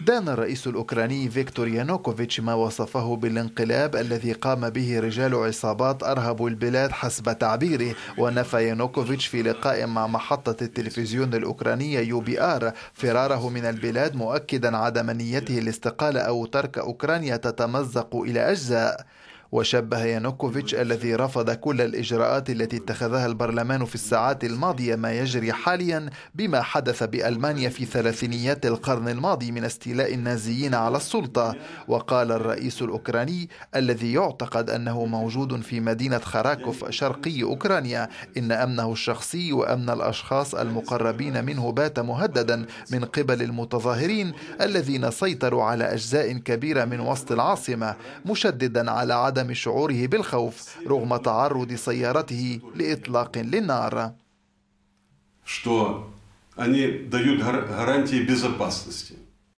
دان الرئيس الأوكراني فيكتور يانوكوفيتش ما وصفه بالانقلاب الذي قام به رجال عصابات أرهبوا البلاد حسب تعبيره ونفى يانوكوفيتش في لقاء مع محطة التلفزيون الأوكرانية يو بي آر فراره من البلاد مؤكدا عدم نيته الاستقالة أو ترك أوكرانيا تتمزق إلى أجزاء وشبه يانوكوفيتش الذي رفض كل الإجراءات التي اتخذها البرلمان في الساعات الماضية ما يجري حاليا بما حدث بألمانيا في ثلاثينيات القرن الماضي من استيلاء النازيين على السلطة وقال الرئيس الأوكراني الذي يعتقد أنه موجود في مدينة خراكوف شرقي أوكرانيا إن أمنه الشخصي وأمن الأشخاص المقربين منه بات مهددا من قبل المتظاهرين الذين سيطروا على أجزاء كبيرة من وسط العاصمة مشددا على عدم وعدم شعوره بالخوف رغم تعرض سيارته لإطلاق للنار. что они дают гарантии безопасности.